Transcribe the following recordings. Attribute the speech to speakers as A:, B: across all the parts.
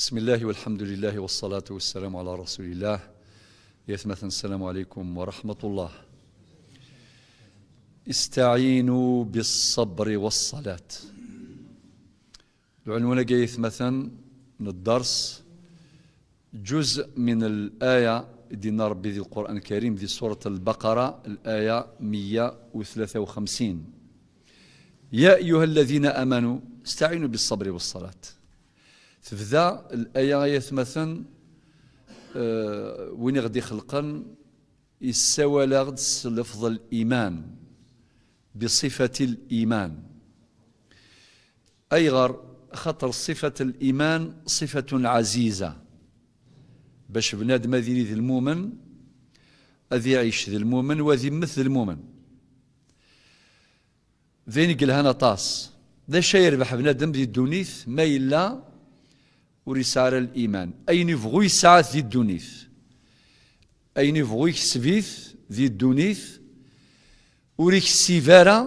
A: بسم الله والحمد لله والصلاة والسلام على رسول الله يثمث السلام عليكم ورحمة الله استعينوا بالصبر والصلاة العنوان جايث مثلا من الدرس جزء من الآية ربي بذي القرآن الكريم ذي سورة البقرة الآية 153 يا أيها الذين آمنوا استعينوا بالصبر والصلاة تبدا الايه يثمثن مثلا آه، وين غادي خلقن يساوى لفظ الايمان بصفه الايمان ايغر خطر صفه الايمان صفه عزيزه باش بنادم هذه ذي المؤمن اذي يعيش ذي المؤمن وذي مثل المؤمن ذين قلها نطاس ذا الشيء يربح بنادم ذي الدونيث ما إلا ورسالة الإيمان أي نفغوي ساعة ذي الدونيث أي نفغوي سبيث ذي الدونيث وريك سيفارا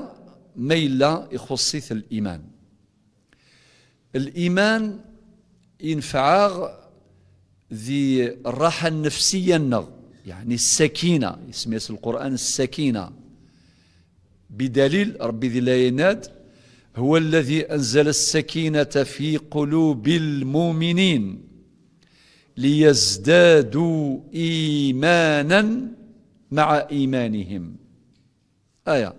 A: ما إلا يخصيث الإيمان الإيمان ينفعاغ ذي الراحة النفسية النغ يعني السكينة اسمها القرآن السكينة بدليل ربي ذي لا يناد هو الذي أنزل السكينة في قلوب المؤمنين ليزدادوا إيمانا مع إيمانهم آية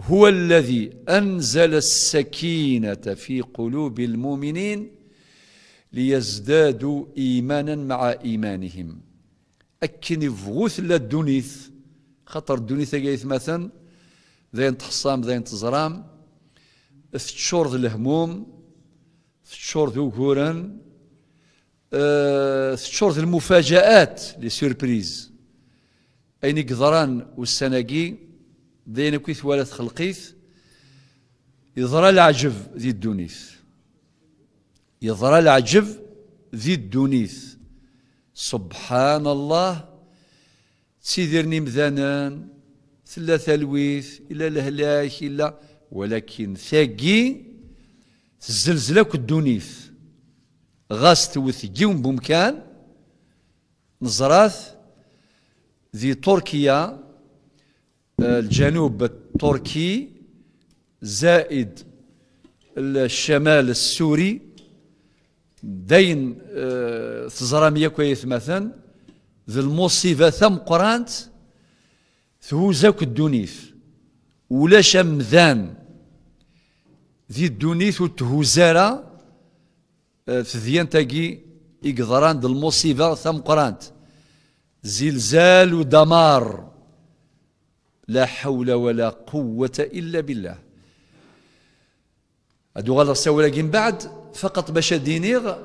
A: هو الذي أنزل السكينة في قلوب المؤمنين ليزدادوا إيمانا مع إيمانهم أكن فغوث للدنيث خطر الدنيث مثلا ذين تحصام ذين تزرام ست شهور ذ الهموم ثت شهور ذ وكوران ثت شهور ذ المفاجآت لي سيربريز أين قدران والسناقي دين كيث ولا تخلقيث يظرى العجب ذي الدونيث يظرى العجب ذي الدونيث سبحان الله سيدرني مذانان ثلاثة لويث إلا الهلاك إلا ولكن ثاقي تزلزل أكو الدونيث غاس توث جيون بمكان نزراث ذي تركيا آه، الجنوب التركي زائد الشمال السوري دين آه، تزرامية كويس مثلا ذي المصيبة ثم قرانت ثوزك الدونيف ولا شمذان ذي الدونيث آه، في ذيان تاقي إقدران المصيبة ثم قرانت زلزال ودمار لا حول ولا قوة إلا بالله هادو غالا ساولا من بعد فقط باش دينيغ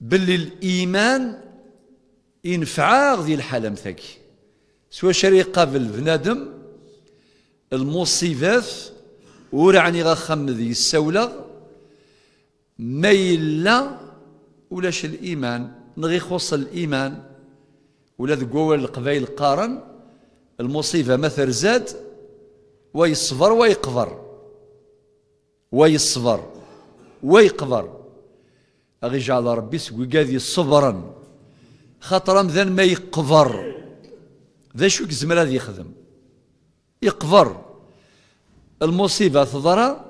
A: باللي الإيمان انفعاغ ذي الحالة مثاكي سوا شريقة في بنادم المصيبات ورعني غخم ذي السولة ما يلا ولاش الإيمان نغي خص الإيمان ولا ذقوا القبائل قارن المصيبة ما ثرزاد ويصبر ويقبر ويصبر ويقبر أغي جعل ربي سوي قاذي صبرا خاطر مذن ما يقبر ذا شو كزمر هذا يخدم يقبر المصيبه تضرها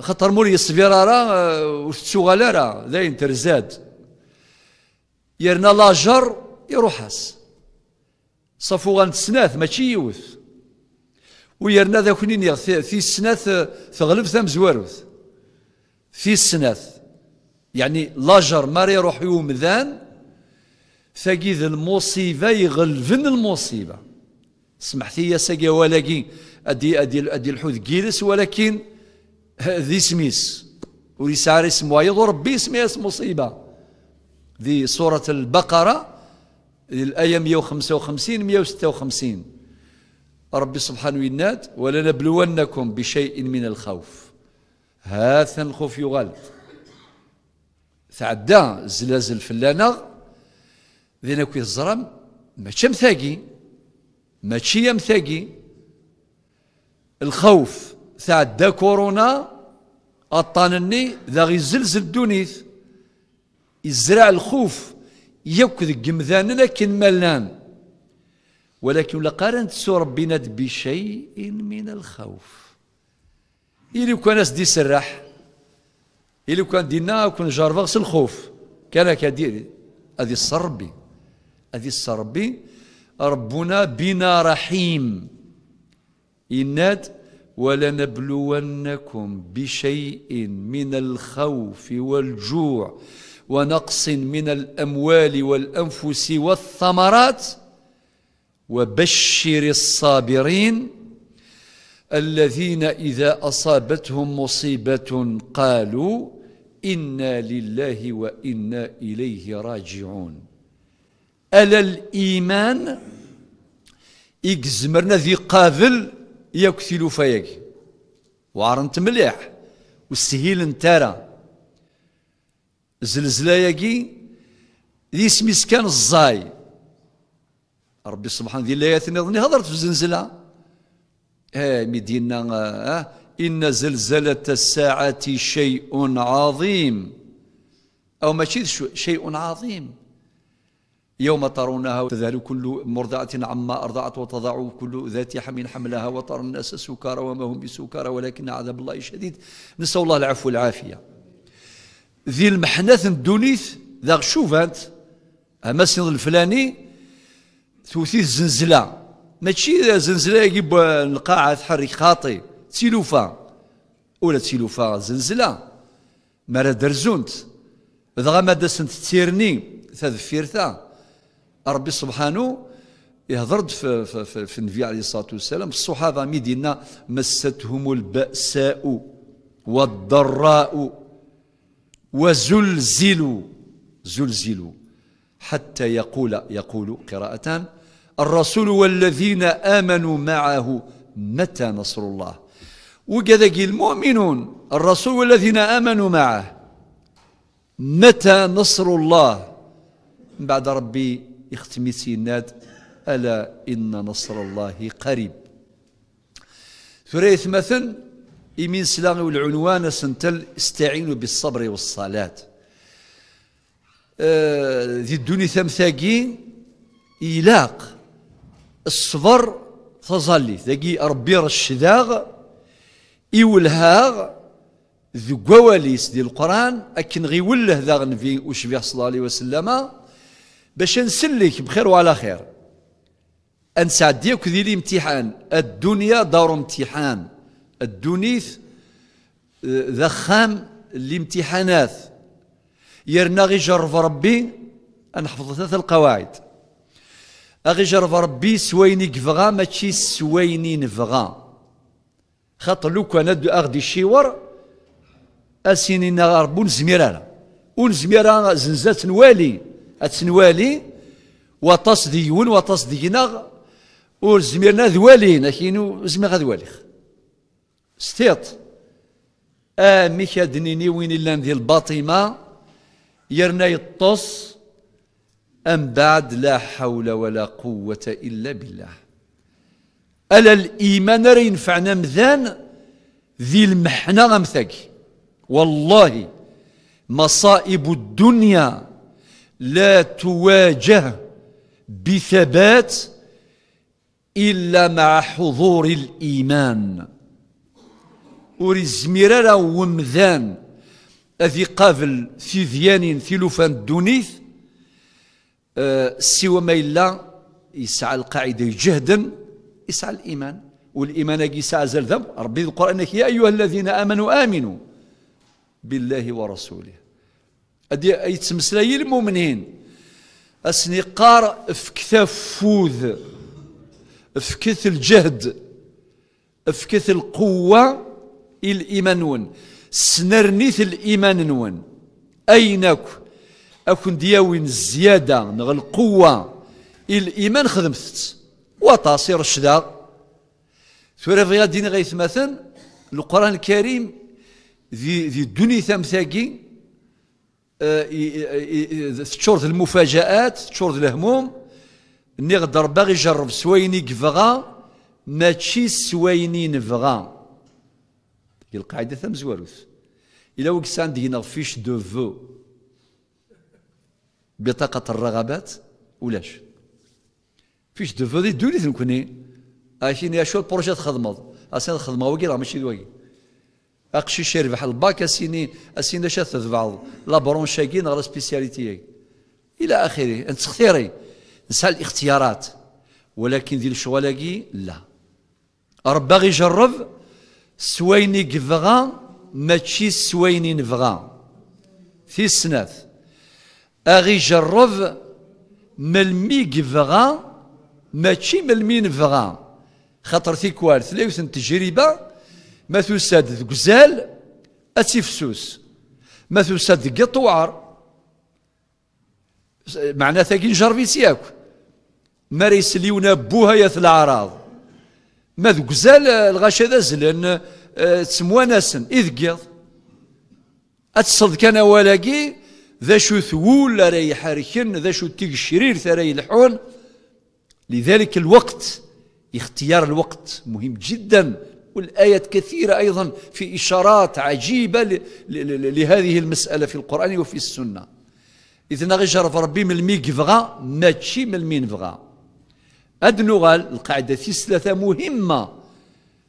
A: خطر مولي الصبيرة راه وش تشوغالة راه داين ترزاد يرنا لاجر يروحاس صافو غنتسناث ماشي يوث ويرنا ذاك نين في السناث تغلب ثم زواروث في السناث يعني لاجر ما يروح يوم ذان ثقيد المصيبة يغلفن المصيبة سمحتي يا ساقي ولكن ادي ادي ادي الحوت كيرس ولكن ذي سميس وريساري اسم وايض وربي سميس مصيبه ذي سوره البقره الايه 155 156 ربي سبحانه يناد ولنبلونكم بشيء من الخوف هاثا الخوف يغال تعدى الزلازل فلانه ذينا كي الزرم ماشي ثاقي ماشي مثاقي الخوف دا كورونا أطانني ذا زلزل دونيس يزرع الخوف ياك قمذان لكن ملان ولكن قارنت تسو ربنا بشيء من الخوف إلي كان ناس دي سرح إلي كان دينا كون جارفاغس الخوف كان كدير هذه الصربي هذه الصربي ربنا بنا رحيم إناد ولنبلونكم بشيء من الخوف والجوع ونقص من الأموال والأنفس والثمرات وبشر الصابرين الذين إذا أصابتهم مصيبة قالوا إنا لله وإنا إليه راجعون ألا الإيمان إكزمرنا ذي قابل ياك تيلوفا وعرنت مليح والسهيل نتارا زلزلا ياكي ذي سميس كان الزاي ربي سبحانه ذي ليات نظني هضرت في زلزلة ها مدينة آه إن زلزلة الساعة شيء عظيم أو ماشي شيء عظيم يوم ترونها تذهل كل مرضعة عما أرضعت وتضع كل ذات حمل حملها وترى الناس سكارى وما هم بسكارى ولكن عذاب الله شديد نسأل الله العفو والعافية ذي المحنث الدنيث ذاك شوفانت أما السن الفلاني توثي الزنزلة ماشي زنزلة يجيب القاعة تحرك خاطي تسيلوفا ولا تسيلوفا زنزلة مرا درزونت ذا ما دسنت تيرني فيرثا ربي سبحانه يهضر في, في, في النبي عليه الصلاه والسلام الصحابه مدينه مستهم الباساء والضراء وزلزلوا زلزلوا حتى يقول يقول قراءتان الرسول والذين امنوا معه متى نصر الله وكذا المؤمنون الرسول والذين امنوا معه متى نصر الله من بعد ربي إختمسينات ألا إن نصر الله قريب ثريث مثل إمين سلام والعنوان سنتل استعينوا بالصبر والصلاة آه ذي الدنيا ثمثاقي إيلاق الصبر تظلي ذاقي ربي رشداغ إيولهاغ ذو قواليس دي القرآن أكن غيوله ذاغن في وشبيه صلى الله عليه وسلم باش نسلك بخير وعلى خير أنسى ديك ذي الامتحان امتحان الدنيا دار امتحان الدنيث آه، ذخام الامتحانات يرنا غي جرب ربي نحفظ ثلاث القواعد اغي جرب ربي سويني كفغا ماشي سويني نفغا خاطر لو كان اغدي الشيور اسيني بون زميرانا ونزميرانا زنزات نوالي أتسنوالي وتصديون وتصدينا ور زميرنا ذوالين أكينو زمير ذواليخ ستيط آميك أدنيني وين اللان ديال الباطمة يرنا يطص أم بعد لا حول ولا قوة إلا بالله ألا الإيمان راه ينفعنا مذان ذي المحنة غمثك والله مصائب الدنيا لا تواجه بثبات الا مع حضور الايمان ورزميرا ومذان اذي قابل في ذيان في لوفان الدونيث أه، سوى ما الا يسعى القاعده جهدا يسعى الايمان والايمان يسعى زلذب ربي القران يا ايها الذين امنوا امنوا بالله ورسوله أدي يتمسلاي المؤمنين أسني قار فكث فوذ فكث الجهد افكث القوة الإيمان ون سنرنيث الإيمان ون أينك أكون دياوين الزيادة نغ القوة الإيمان خدمت وطاسي الشدا ثورة في غادي غيث مثلا القرآن الكريم ذي ذي الدنيا ثمثاقين ست آه، شهور المفاجآت ست شهور الهموم نقدر غدر باغي يجرب سويني كفغا ماشي سويني نفغا هي القاعدة الى إلا وكسان دينا فيش دو فو بطاقة الرغبات ولاش فيش دو فو دي دولي تنكوني أشيني أشو البروجي تخدمض اسين تخدمها وكي راه ماشي دوكي اقشيش باك الباك السنين دا شثث بعض لا برونشاكين على سبيسياليتي الى اخره انت تختيري نسال الاختيارات ولكن ديال الشوالاكي لا ربا غي يجرب سويني كفغا ماشي سويني نفغا في السناف اغي جرب ملمي كفغا ماشي ملمي نفغا خاطر في لا يوسن تجربه ما تساد ذ قزال أتفسوس ما تساد ذ الطوار معناتها كي نجربيت ياك ما ليونا بوها يا الأعراض ما ذ قزال الغاشا ذا زلن آه، تسمواناسن إذ قيض أتصد كان ولاقي ذا شو ثول راي حاركن ذا شو الشرير راي الحون لذلك الوقت اختيار الوقت مهم جدا والآيات كثيرة أيضا في إشارات عجيبة لهذه المسألة في القرآن وفي السنة إذن غيجرف ربي من الميك فغا ماشي من المين فغا هاد النغال القاعدة ثلاثة مهمة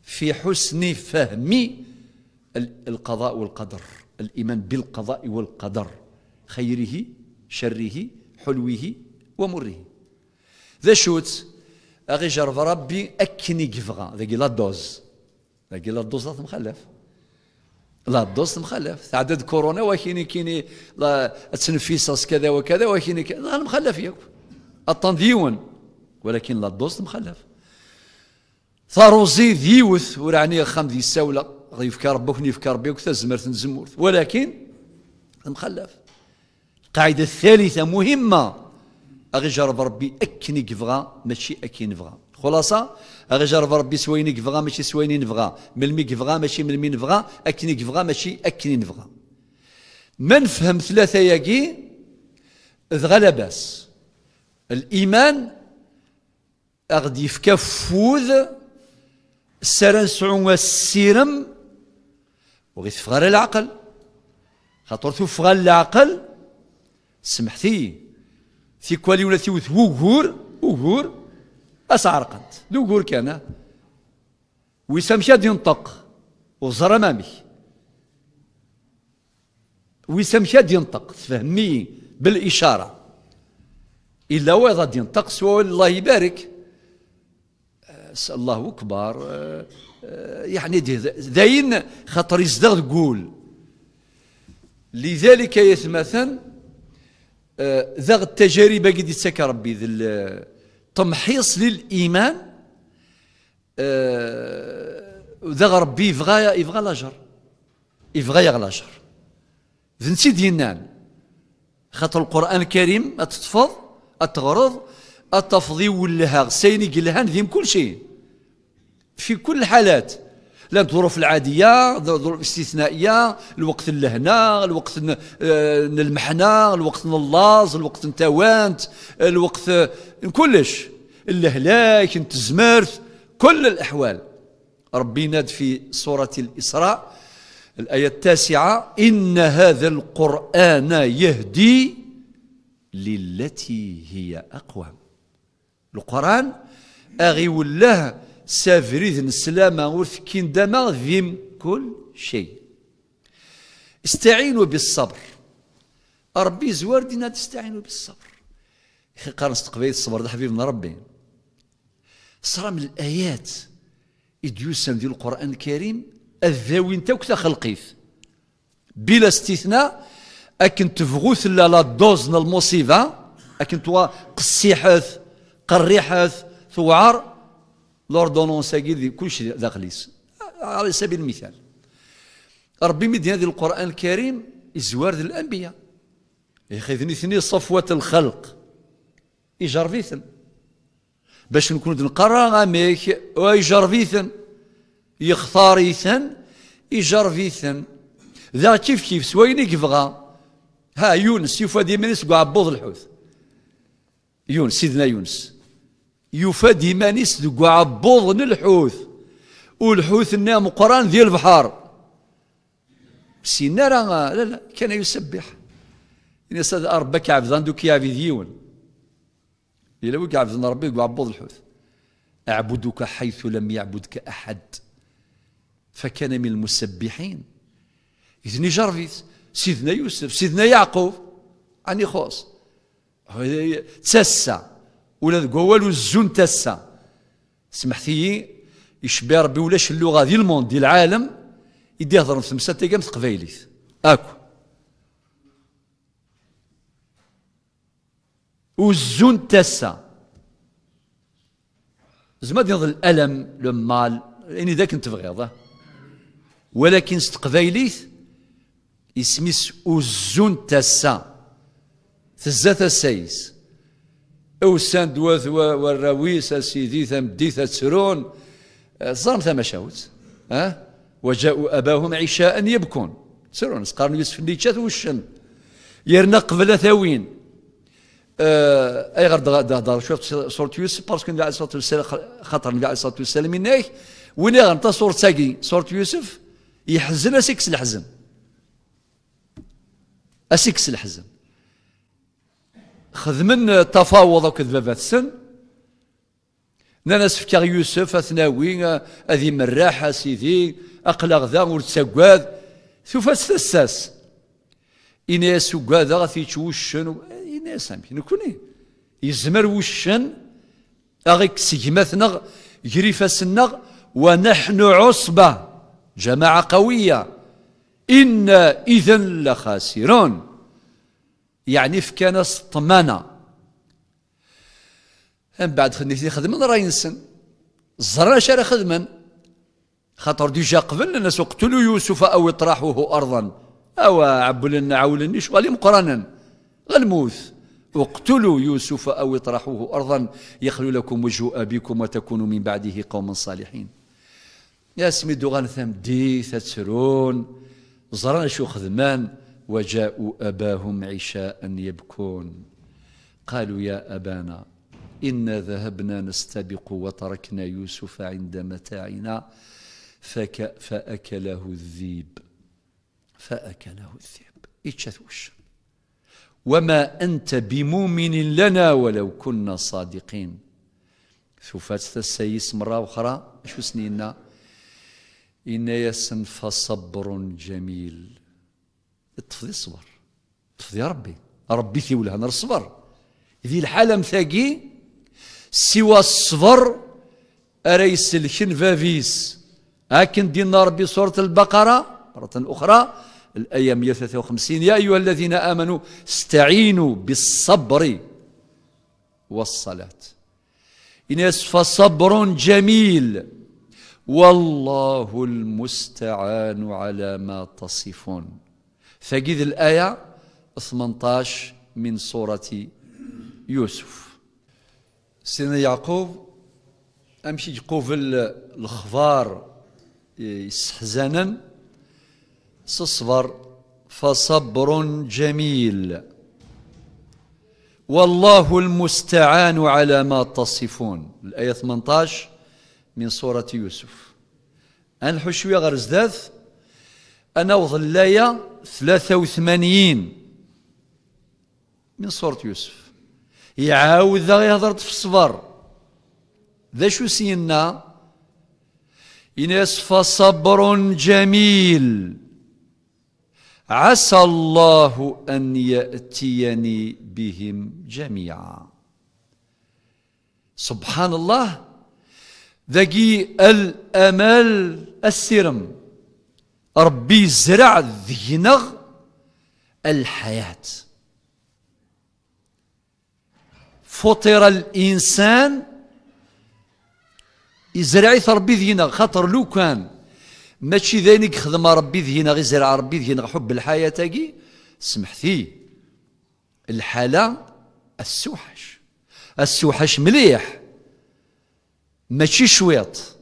A: في حسن فهم القضاء والقدر الإيمان بالقضاء والقدر خيره شره حلوه ومره ذا شوت أغيجرف ربي أكني كفغا ذا لا دوز لكن لا دوزات مخلف لا الدوز مخلف عدد كورونا وكيني كيني لا تنفيس كذا وكذا وكيني كذا مخلف ياك الطنديون ولكن لا الدوز مخلف ثاروزي ذيوث ورعني خام ذي الساولة يفكر ربك يفكر ربي تزمرت نزمورت ولكن مخلف القاعدة الثالثة مهمة أغي جرب ربي أكني كفغا ماشي أكين فغا الخلاصه جرب ربي سويني كفغا ماشي سويني نفغا ملمي كفغا ماشي ملمي نفغا اكني كفغا ماشي اكني نفغا ما نفهم ثلاثه ياكي ذغا لاباس الايمان اغدي يفكا فوذ السران سعون السيرم وغيث فغار العقل خاطر ثفغا العقل سمحتي في كوالي ولا في وغور وغور أسعرقنت دوغور كان وسام شاد ينطق وزر أمامي وسام شاد ينطق تفهمني بالإشارة إلا ويضا ينطق سوا الله يبارك الله أكبر أه، أه، يعني داين خاطر يزدغ تقول لذلك يثمثن أه، ذغ التجارب قد يتسكى ربي ذا تمحيص للايمان أه ربي يبغى يبغى لاجر يبغى يغلاجر لاجر ذنسي خاطر القران الكريم تتفض اتغرض التفضي ولها غسيني قلها ذيم كل شيء في كل الحالات لا الظروف العادية الظروف الاستثنائية الوقت لهنا الوقت للمحنه آه، الوقت نلاص الوقت نتاوانت الوقت كلش الهلاك التزمارث كل الأحوال ربي ناد في سورة الإسراء الآية التاسعة إن هذا القرآن يهدي للتي هي أقوى القرآن أغي والله سافريد السلامة وثكين دما ذيم كل شيء استعينوا بالصبر ربي زوار دينا تستعينوا بالصبر اخي قارن استقبال الصبر ده حبيبنا ربي صرا من الآيات اديوسم ديال القرآن الكريم الذاوين تاك خلقيف بلا استثناء أكن تفغوث لا لا دوزنا المصيبة أكن توا قسيحث قريحث ثوار لوردونونس كي كل شيء داخليس على سبيل المثال ربي مدي هذا القران الكريم الزوارد الانبياء يخذني ثني صفوه الخلق يجرفيثن باش نكون نقرا غاميك ويجرفيثن يختاريثن يجرفيثن ذا كيف كيف سويني كيفغا ها يونس يفادي منس قاع عبوض الحوث يونس سيدنا يونس يفادي مانيس دق عبوض الحوث والحوث مقران ذي البحر سينا راه لا لا كان يسبح إن ساد ربك عبدان دوك يا فيديون إلا ويك عبدنا ربي عبوض الحوث أعبدك حيث لم يعبدك أحد فكان من المسبحين إذني جارفيس سيدنا يوسف سيدنا يعقوب عني خوص تسسى ولا ذوك والو الزون تاسا سمحتي يشبه ربي ولاش اللغه ديال الموند ديال العالم يدي هضر خمسه تيكام تقبايليت اكو وزون تاسا زعما ديال الالم لو مال يعني ذاك انت بغيضه ولكن ستقبايليت اسميس وزون تاسا تزات السايس أوسان دواثوا والراويس سيدي ثم ثمديث تسرون زان آه، ثم شاوت أه؟ وجاءوا أباهم عشاء يبكون سرون سقارن يوسف اللي نيتشات وشن يرنا قبل ثوين أه أي غير دار شوف صورة يوسف باسكو النبي عليه الصلاة والسلام خاطر النبي عليه الصلاة والسلام إناك وين غنتا صورة ساقي صورة يوسف يحزن أسيكس الحزن أسيكس الحزن خذمن تفاوض كذبابات السن ناس فكر يوسف اثناوي اذي مراح سيدي اقلا ذا ور تسقاد ثوفاس ايناس إنا سقاد غثي توشن ايناس سامي نكوني يزمر وشن أغيك سجمثنا جريفاسنا ونحن عصبة جماعة قوية إنا إذا لخاسرون يعني فكان طمانة من بعد خدمتي خدمة راه ينسن الزرا شارع خدمة خاطر ديجا قبل الناس اقتلوا يوسف او اطرحوه ارضا او عبوا عبلن شو غالي مقرانا غنموت اقتلوا يوسف او اطرحوه ارضا يخلو لكم وجه ابيكم وتكونوا من بعده قوما صالحين يا سميدو غنثم دي تترون زرنا شو خدمان وجاءوا أباهم عشاء يبكون قالوا يا أبانا إنا ذهبنا نستبق وتركنا يوسف عند متاعنا فك فأكله الذيب فأكله الذيب إتشثوش وما أنت بمؤمن لنا ولو كنا صادقين شوفات السيس مرة أخرى شو سنينا إن يسن فصبر جميل تفضي الصبر تفضي يا ربي ربي ثيولها نصبر ذي الحالة مثاقي سوى الصبر أريس الكنفافيس لكن دينا ربي سورة البقرة مرة أخرى الآية 153 يا أيها الذين آمنوا استعينوا بالصبر والصلاة إنس فصبر جميل والله المستعان على ما تصفون فقيد الآية 18 من سورة يوسف سيدنا يعقوب أمشي قبل الخبار استحزانا سصبر فصبر جميل والله المستعان على ما تصفون الآية 18 من سورة يوسف أنا شوية غير زداد أنا وظلايا ثلاثة وثمانين من سورة يوسف يعاود ذا يهضر في الصبر ذا شو سينا ينسف فصبر جميل عسى الله أن يأتيني بهم جميعا سبحان الله ذكي الأمل السرم ربي زرع ذينغ الحياة فطر الإنسان يزرع ربي ذينغ خاطر لو كان ماشي ذلك خدم ربي ذينغ يزرع ربي ذينغ حب الحياة تاقي سمحتي الحالة السوحش السوحش مليح ماشي شويط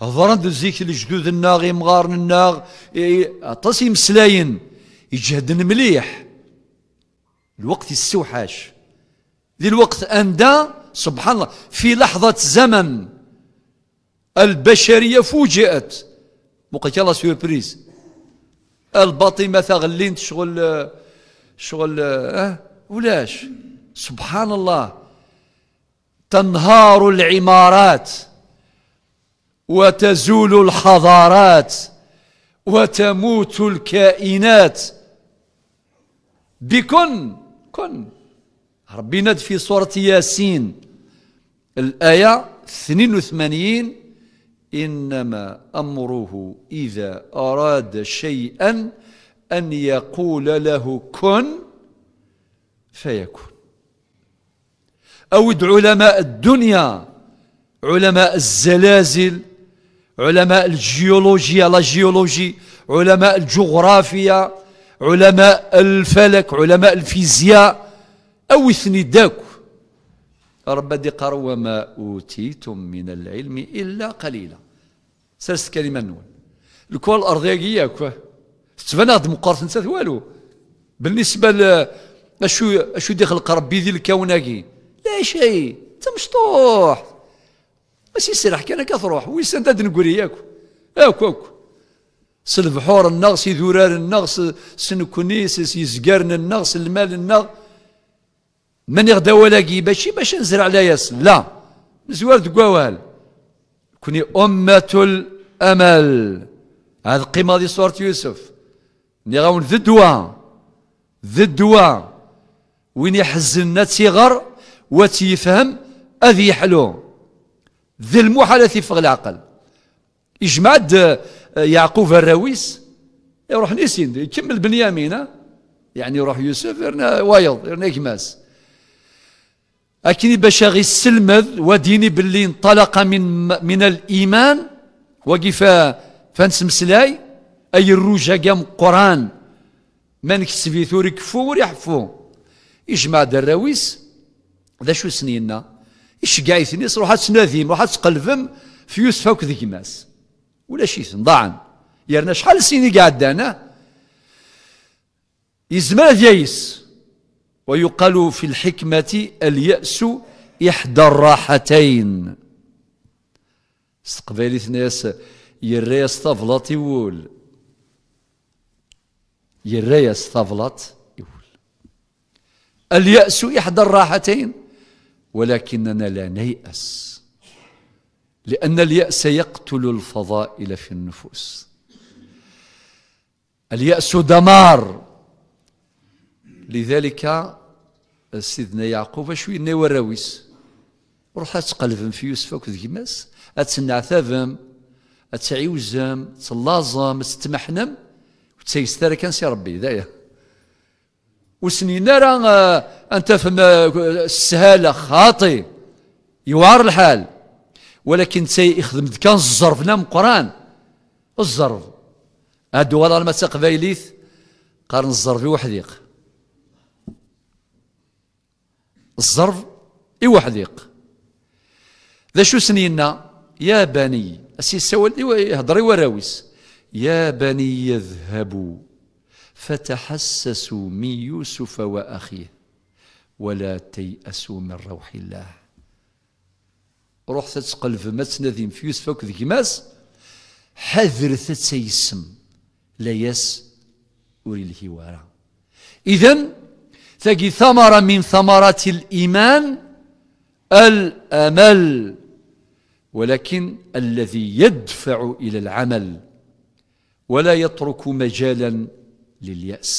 A: هضرن ذيك الجدود الناغ يمغارن الناغ اطاس يمسلاين يجهدن مليح الوقت يستوحاش ذي الوقت أندا سبحان الله في لحظة زمن البشرية فوجئت مقتلا سيربريز مثلا ثغلين شغل شغل أه ولاش سبحان الله تنهار العمارات وتزول الحضارات وتموت الكائنات بكن كن ربي ند في سورة ياسين الآية 82 إنما أمره إذا أراد شيئا أن يقول له كن فيكون أو ادعو علماء الدنيا علماء الزلازل علماء الجيولوجيا لا جيولوجي علماء الجغرافيا علماء الفلك علماء الفيزياء اثني داك رب دي قروا ما أوتيتم من العلم إلا قليلا سلسل كلمة نون الكرة الأرضية كوا تبان هاد مقارنة نسات والو بالنسبة ل أشو أشو دخل ربي ذي الكون لا شيء تمشطوح ماشي سرح كان كثروح تروح ويسان تاد ياك ياك هاك هاك سلبحور النغس يذورار النغس سنكونيس يزقرن النغس المال النغ من يغدا ولا باش باش نزرع لا ياس لا نزوال تقوال كوني أمة الأمل هذا القيمة دي صورة يوسف ني غاون ذي الدواء ذي الدواء وين يحزننا تيغر وتيفهم أذي حلو ذي المحالة في العقل إجماد آه، يعقوب الراويس يروح نسين يكمل بنيامين آه، يعني يروح يوسف يرنا آه، وايض يرنا كماس أكني باش غي السلمذ وديني باللي انطلق من من الإيمان وقف فنسمسلاي أي الروجة قام قران من كسفي ثوري كفور يحفو إجماد دراويس ذا شو سنينا شقايس نيس روح تناديم روح تقلفم في يوسف وكذا كيماس ولا شيء ضاعن يرنا شحال سيني قاعد انا يزمان يايس ويقال في الحكمة اليأس إحدى الراحتين استقبالي ناس يري استفلط يقول يري استفلط يقول اليأس إحدى الراحتين ولكننا لا نيأس لأن اليأس يقتل الفضائل في النفوس اليأس دمار لذلك سيدنا يعقوب شوي نوراويس روح تقلبم في يوسف وكذ كيماس اتنعثافم اتعيوزم تلاظم تتمحنم وتسيستر كان سي ربي ذايا وسنين راه انت تفهم آه، السهالة خاطي يوار الحال ولكن يخدم كان الظرف نام قران الظرف هادو ولا ما تقبايليث قارن الظرف وحديق الظرف اي وحديق ذا شو سنينا يا بني اسي سوال هضري وراويس يا بني يذهبوا فتحسسوا من يوسف واخيه ولا تيأسوا من روح الله روح تتقلب ما تنذيم في يوسف وكذ ماس حذر تتسيسم لا يس أولي الهوارة إذن تجي ثمرة من ثمرات الإيمان الأمل ولكن الذي يدفع إلى العمل ولا يترك مجالا للياس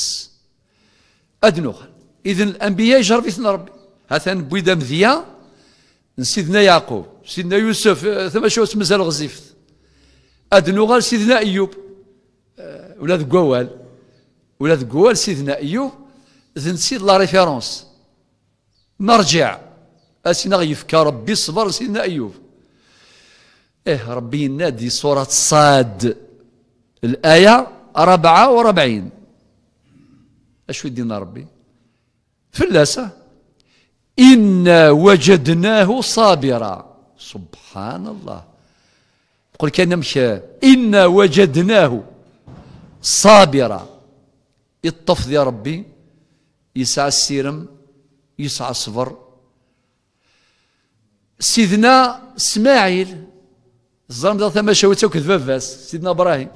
A: ادنوغ اذا الانبياء يجربيثنا ربي هاتان بويدا مذيا سيدنا يعقوب سيدنا يوسف آه، ثم شو مازال غزيف ادنوغ سيدنا ايوب آه، ولاد قوال ولاد قوال سيدنا ايوب ذن سيد لا ريفيرونس نرجع اسينا يفكى ربي صبر سيدنا ايوب ايه ربي ينادي سوره الصاد الايه 44 اش يدينا ربي فلاسة إنا وجدناه صابرا سبحان الله قل كان مشى إنا وجدناه صابرا يطف يا ربي يسعى السيرم يسعى الصبر سيدنا اسماعيل الزلم ذا ثم شويته وكذبا فاس سيدنا ابراهيم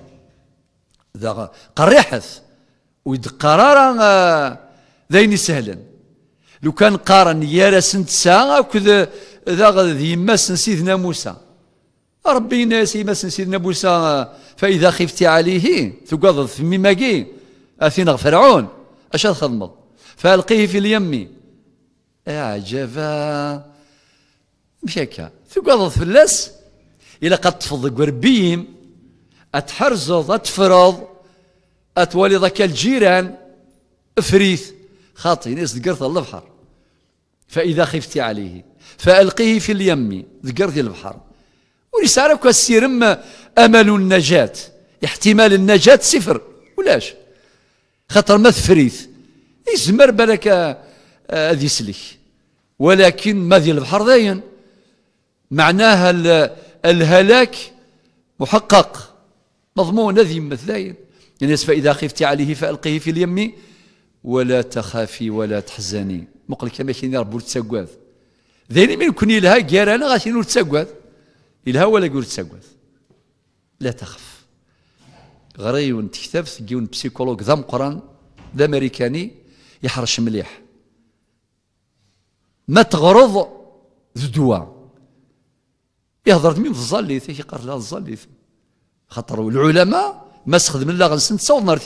A: ذا قريحث ويد قرارا آه، ذين سهلا لو كان قارن يا سنت ساعة وكذا ذا غد يما سيدنا موسى ربي ناسي ما سيدنا موسى آه، فإذا خفت عليه ثقاض في ميماكي أثينا فرعون أش تخدمض فألقيه في اليم أعجبا مش هكا في اللس إلى قد تفض قربيم أتحرزض أتفرض أتولي ذاك الجيران فريث خاطي ناس ذكرت البحر فإذا خفت عليه فألقيه في اليم ذكرت البحر وليس كسيرم السيرم أمل النجاة احتمال النجاة صفر ولاش خطر ما فريث يزمر بالك آه، هذه سلك ولكن ما ذي البحر ذاين معناها الهلاك محقق مضمون هذه مثلاين الناس فإذا خفت عليه فألقيه في اليم ولا تخافي ولا تحزني مقل كما كاين ربي تسقواد ذيني من كوني لها غير انا غاشي نور تسقواد الها ولا قول تسقواد لا تخف غري ونتكتب ثقيون بسيكولوج ذا مقران ذا امريكاني يحرش مليح ما تغرض ذو دواء يهضر من الظليث يقرا الظليث خاطر العلماء ما سخدم لا غنسن تصاوض نار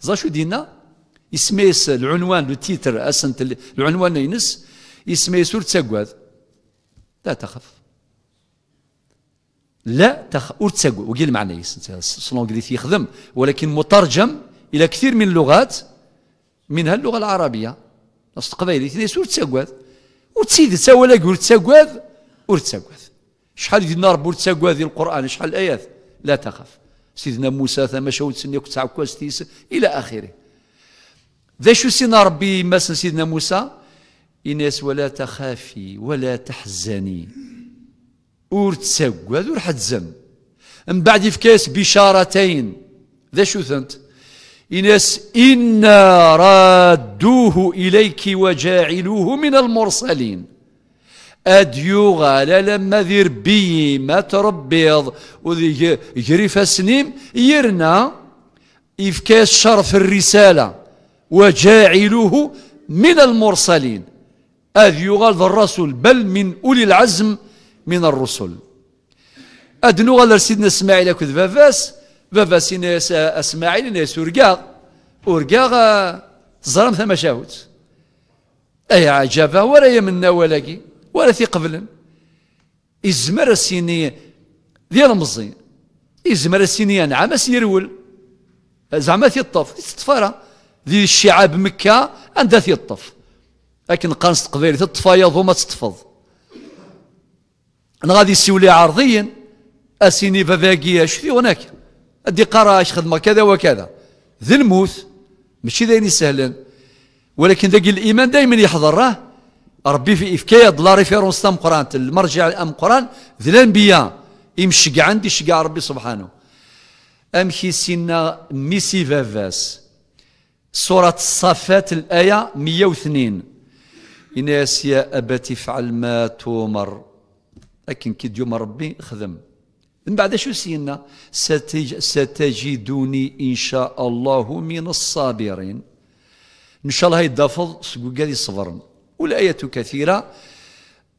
A: زا شو دينا اسميس العنوان لو تيتر اسنت العنوان ينس اسميس ور تسقواد لا تخف لا تخ ور تسقواد وقيل معنى سلونجليث يخدم ولكن مترجم الى كثير من اللغات منها اللغه العربيه نص قبيلي ليس ور تساقواد ور تسيد قول ور تساقواد ور تساقواد شحال دينا ربي ور القران شحال الايات لا تخف سيدنا موسى ثم شهود سنة تسعة كوستيس إلى آخره ذا شو سينا ربي مثلا سيدنا موسى إناس ولا تخافي ولا تحزني أور تسوى ذو الحزن من بعد فكاس بشارتين ذا شو ثنت إناس إنا رادوه إليك وجاعلوه من المرسلين أديو غالا لما ذي ربي ما تربيض وذي يجري سنيم يرنا إفكاس شرف الرسالة وجاعلوه من المرسلين أديو غالا الرسول بل من أولي العزم من الرسل أدنو غالا سيدنا إسماعيل أكد باباس باباس ناس إسماعيل ناس ورقاغ ورقاغ آه، زرم ثم شاوت أي عجبة ولا يمنا ولاكي ولا قبل إزمر السيني ذي رمزي إزمر السيني نعم سيرول زعما زعما الطف استفارة ذي مكة بمكة عندها الطف لكن قانس تقبيل تطفى يضو ما تطفض انا غادي يسولي عرضيا اسيني بافاكيا شفي هناك ادي قراش خدمه كذا وكذا ذي الموت ماشي ذين سهلا ولكن ذاك الايمان دائما يحضر راه ربي في افكيا دلا ريفيرونس تام قران المرجع أم قران ذي الأنبياء يمشي كاع عندي شكاع ربي سبحانه أم سينا ميسي فافاس سورة الصافات الآية 102 إناس يا أبتي فعل ما تومر لكن كي ديوم ربي خدم من بعد شو سينا ستج ستجدوني إن شاء الله من الصابرين إن شاء الله يدافض لي صبرن والآية كثيرة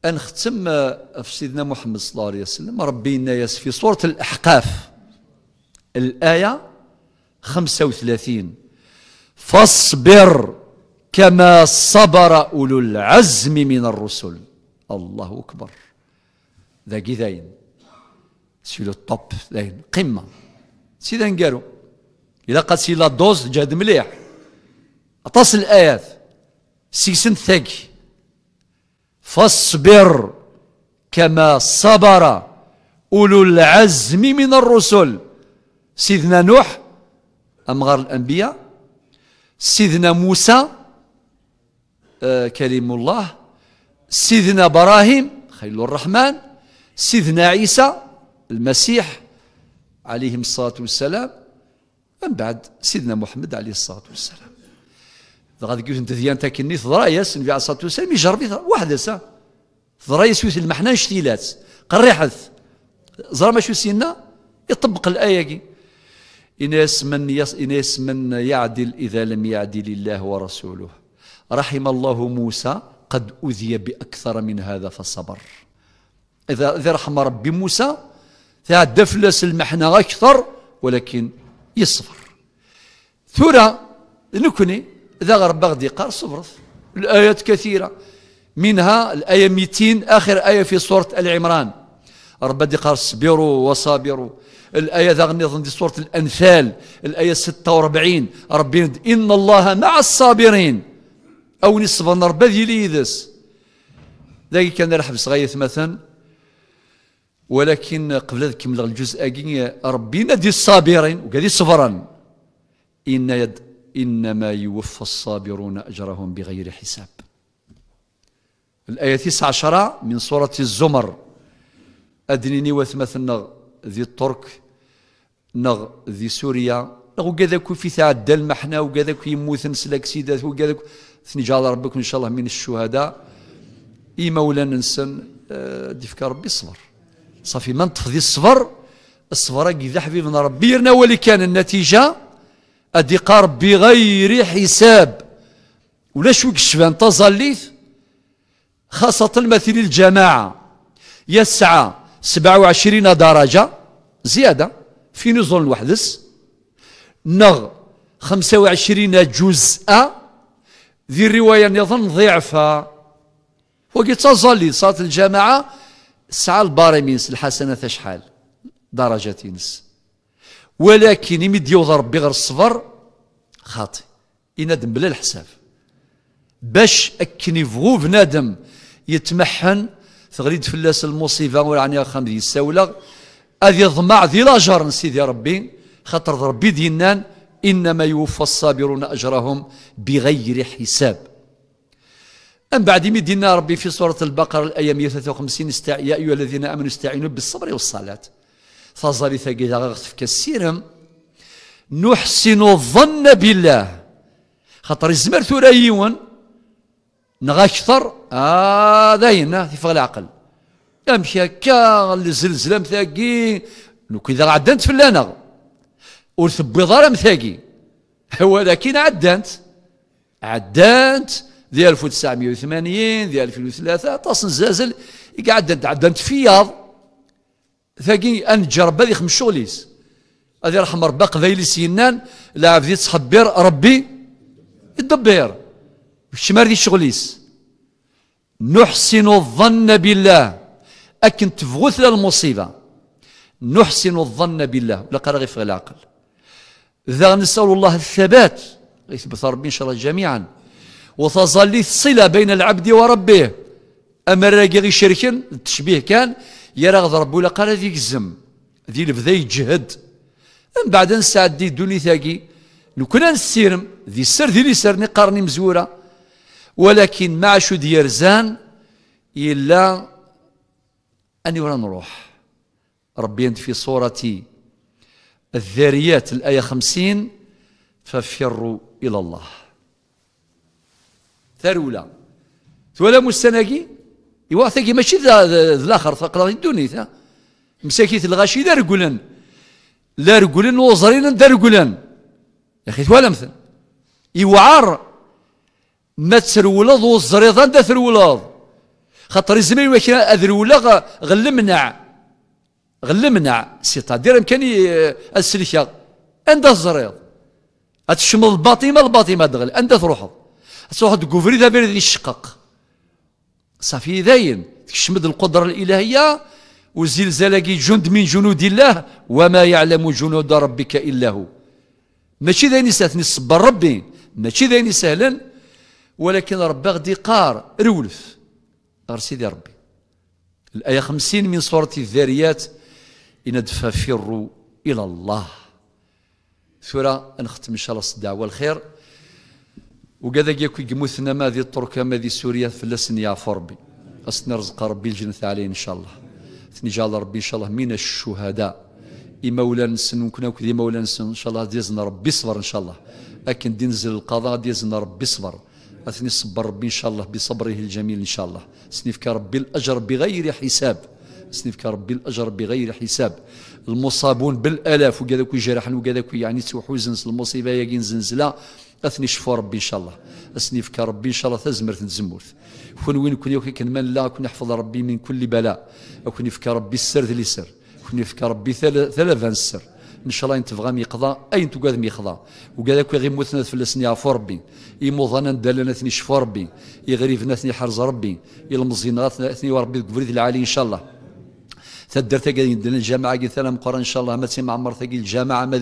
A: أن ختم في سيدنا محمد صلى الله عليه وسلم ربي الناس في سورة الأحقاف الآية 35 فاصبر كما صبر أولو العزم من الرسل الله أكبر ذا ذاين سي لو توب ذاين قمة سيدنا قالوا إذا قد سي لا دوز جهد مليح أتصل الآيات سيسن ثق فاصبر كما صبر أولو العزم من الرسل سيدنا نوح أمغار الأنبياء سيدنا موسى آه كريم الله سيدنا ابراهيم خيل الرحمن سيدنا عيسى المسيح عليهم الصلاه والسلام من بعد سيدنا محمد عليه الصلاه والسلام دغا ديك انت ديانتا كني تضرا ياس النبي عليه الصلاه والسلام يجرب وحده سا تضرا ياس المحنه شتيلات قريحث زرا ما شو سينا يطبق الايه كي إناس من يص... إناس من يعدل إذا لم يعدل الله ورسوله رحم الله موسى قد أذي بأكثر من هذا فصبر إذا إذا رحم ربي موسى تعدى فلس المحنة أكثر ولكن يصبر ثورة نكني ذا غرب بغدي قار صبرت الآيات كثيرة منها الآية 200 آخر آية في سورة العمران رب دي قار صبروا وصابروا الآية ذا غنيظن دي سورة الأنفال الآية 46 ربي إن الله مع الصابرين أو نصف النار بذي ليذس ذاك كان الحبس غاية مثلا ولكن قبل كمل الجزء ربي ندي دي الصابرين وقادي صبرا إن يد إنما يوفى الصابرون أجرهم بغير حساب الآية 19 من سورة الزمر أدنيني وثمث نغ ذي الترك نغ ذي سوريا نغ وكذاك في حنا المحنة وكذاك يموت نسلك سيدات وكذاك ثنجال ربك إن شاء الله من الشهداء إي مولانا نسن آه، ديفك ربي الصبر صافي من تفضي الصبر الصبر كي حبيبنا ربي يرنا ولي كان النتيجه ادي قارب بغير حساب ولا شو كشفان تظليت خاصة مثل الجماعة يسعى 27 درجة زيادة في نزول الوحدس نغ 25 جزء ذي الرواية نظن ضعفة وقت تظلي صلاة الجماعة سعى البارمينس الحسنة شحال درجة نس ولكن يمد يوض ربي غير الصبر خاطي ينادم بلا الحساب باش اكني فغو بنادم يتمحن تغريد فلاس المصيبه ولا عني خمد الساوله اذ ضمع ذي لاجر سيدي ربي خاطر ربي دينان انما يوفى الصابرون اجرهم بغير حساب أم بعد ما ربي في سورة البقرة الآية 153 يا أيها الذين آمنوا استعينوا بالصبر والصلاة تظري ثقيل غاغت في كسيرهم نحسن الظن بالله خطر الزمر يون نغشطر ذاينا آه،, آه في فغل العقل امشي هكا الزلزلة مثاقي لو كذا عدنت في اللانا ورث بيضارة مثاقي هو لكن عدنت عدنت ديال 1980 ديال 2003 طاس الزلزل قعدت عدنت فياض ثاقي جرب هذه خمس شغليس هذه رحم ربي قبايل سينان لا عبد تحبير ربي يدبر شمار دي شغليس نحسن الظن بالله أكن تفغث المصيبة نحسن الظن بالله ولا قرا غير في العقل ذا نسأل الله الثبات يثبت ربي إن شاء الله جميعا وتظل الصلة بين العبد وربه أما راقي شركا التشبيه كان يرى ربي ولا قال هذيك الزم ذي البدا يجهد من بعد نسعدي دوني ثاقي لو كنا نسيرم ذي السر ذي سرني قرني مزوره ولكن ما عشو ديرزان الا اني ولا نروح ربي انت في صورتي الذاريات الايه خمسين ففروا الى الله ثرولا ثولا مستناقي إوا ثقي ماشي ذا الآخر ثقلا الدنيا مساكيت الغاشي دار قولن لا رجلان وزرين دار قولن يا أخي ثوالم مثل يوعر ما تسرولض وزريضان دا ثرولض خاطر الزمان واش اذرولا غلمنع غلمنع سي تادير امكاني السلكه انت الزريض اتشمل الباطمه الباطمه دغل انت تروحو تروح تكوفري ذا بيرد يشقق صافي داين تشمد القدرة الإلهية والزلزال جند من جنود الله وما يعلم جنود ربك إلا هو ماشي داين يسهل صبر ربي ماشي داين سهلا ولكن ربي غدي قار رولف غير سيدي ربي الآية خمسين من سورة الذاريات إن فروا إلى الله ثورة نختم إن شاء الله الدعوة الخير وكذا كي يموتنا ما ذي الترك ما ذي سوريا فلسن يا فربي أسن رزق ربي الجنة عليه إن شاء الله ثني جعل ربي إن شاء الله من الشهداء مولا نسن وكنا وكذي مولا نسن إن شاء الله ديزنا ربي صبر إن شاء الله لكن دينزل القضاء ديزنا ربي صبر أثني صبر ربي إن شاء الله بصبره الجميل إن شاء الله سنفك ربي الأجر بغير حساب سنفك ربي الأجر بغير حساب المصابون بالآلاف وكذا كي جرحا وكذا كي يعني توحوزنس المصيبة يقين زنزلة اثني شفو ربي ان شاء الله اثني فك ربي ان شاء الله تزمرت نزمورت كون وين كون يوكي كن من لا كون يحفظ ربي من كل بلاء كون يفك ربي السر ذي سر كون يفك ربي ثلاثة السر ان شاء الله تبغى ميقضى اين تقاد ميقضى وقال لك غير موثنا في لسني عفو ربي يموضنا ندلنا ثني شفو ربي يغريفنا ثني حرز ربي يلمزينا ثني وربي قبريت العالي ان شاء الله تدرت تقدين الجامعة قي ثلا مقرن إن شاء الله ما تسمع عمر الجامعة ما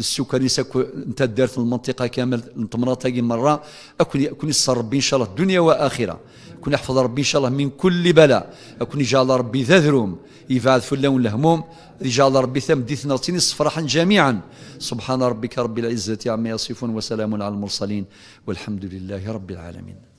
A: السكاني سكو أنت درت المنطقة كامل نتمرة تقي مرة أكون أكون يسر ربي إن شاء الله الدنيا وآخرة أكون يحفظ ربي إن شاء الله من كل بلاء أكون يجعل الله ربي ذذروم يفعل فلون الهموم يجعل الله ربي ثم ديثنا فرحا جميعا سبحان ربك رب العزة عما يصفون وسلام على المرسلين والحمد لله رب العالمين